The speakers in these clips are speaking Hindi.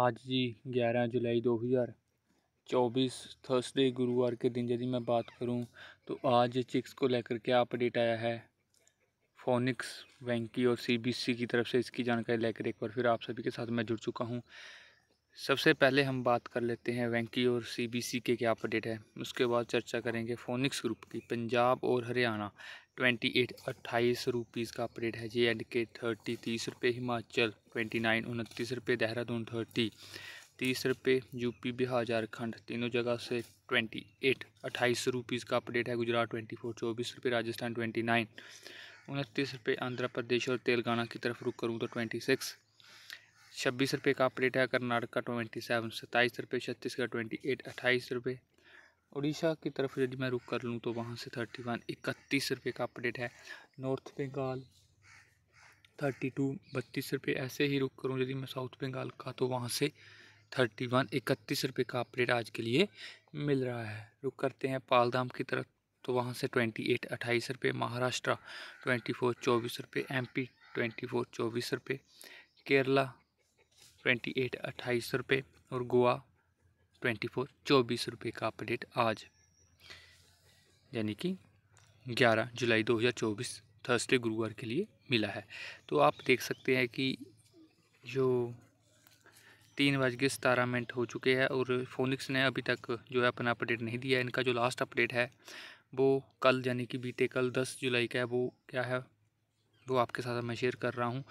आज जी ग्यारह जुलाई दो हज़ार चौबीस थर्सडे गुरुवार के दिन यदि मैं बात करूं तो आज चिक्स को लेकर क्या अपडेट आया है फोनिक्स वैंकी और सीबीसी की तरफ से इसकी जानकारी लेकर एक बार फिर आप सभी के साथ मैं जुड़ चुका हूं सबसे पहले हम बात कर लेते हैं वैंकी और सीबीसी के क्या अपडेट है उसके बाद चर्चा करेंगे फोनिक्स ग्रुप की पंजाब और हरियाणा ट्वेंटी एट अट्ठाईस रुपीज़ का अपडेट है जे एंड के थर्टी तीस रुपये हिमाचल ट्वेंटी नाइन उनतीस रुपये देहरादून थर्टी तीस रुपये यूपी बिहार झारखंड तीनों जगह से ट्वेंटी एट अट्ठाईस रुपीज़ का अपडेट है गुजरात ट्वेंटी फोर चौबीस रुपये राजस्थान ट्वेंटी नाइन उनतीस रुपये आंध्र प्रदेश और तेलंगाना की तरफ रुक करूँ तो ट्वेंटी सिक्स छब्बीस रुपये का अपडेट है कर्नाटका ट्वेंटी सेवन सत्ताईस रुपये छत्तीसगढ़ ट्वेंटी एट अट्ठाईस रुपये उड़ीसा की तरफ यदि मैं रुक कर लूँ तो वहाँ से थर्टी वन इकतीस रुपये का अपडेट है नॉर्थ बंगाल थर्टी टू बत्तीस रुपये ऐसे ही रुक करूँ यदि मैं साउथ बंगाल का तो वहाँ से थर्टी वन इकतीस रुपये का अपडेट आज के लिए मिल रहा है रुक करते हैं पालधाम की तरफ तो वहाँ से ट्वेंटी एट अट्ठाईस रुपये महाराष्ट्र ट्वेंटी फोर चौबीस रुपये एम पी ट्वेंटी फोर चौबीस रुपये केरला ट्वेंटी एट अट्ठाईस रुपये और गोवा ट्वेंटी फोर चौबीस रुपये का अपडेट आज यानी कि ग्यारह जुलाई दो हज़ार चौबीस थर्सडे गुरुवार के लिए मिला है तो आप देख सकते हैं कि जो तीन बज के सतारह मिनट हो चुके हैं और फोनिक्स ने अभी तक जो है अपना अपडेट नहीं दिया है इनका जो लास्ट अपडेट है वो कल यानी कि बीते कल दस जुलाई का है वो क्या है वो आपके साथ मैं शेयर कर रहा हूँ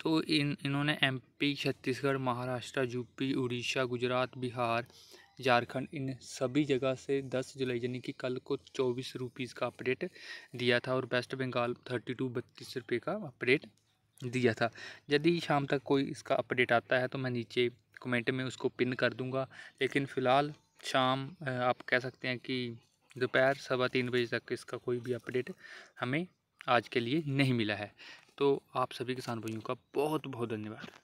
तो इन इन्होंने एमपी छत्तीसगढ़ महाराष्ट्र यूपी उड़ीसा गुजरात बिहार झारखंड इन सभी जगह से 10 जुलाई यानी कि कल को चौबीस रुपीज़ का अपडेट दिया था और वेस्ट बंगाल थर्टी टू बत्तीस रुपये का अपडेट दिया था यदि शाम तक कोई इसका अपडेट आता है तो मैं नीचे कमेंट में उसको पिन कर दूंगा लेकिन फ़िलहाल शाम आप कह सकते हैं कि दोपहर सवा तीन बजे तक इसका कोई भी अपडेट हमें आज के लिए नहीं मिला है तो आप सभी किसान भाइयों का बहुत बहुत धन्यवाद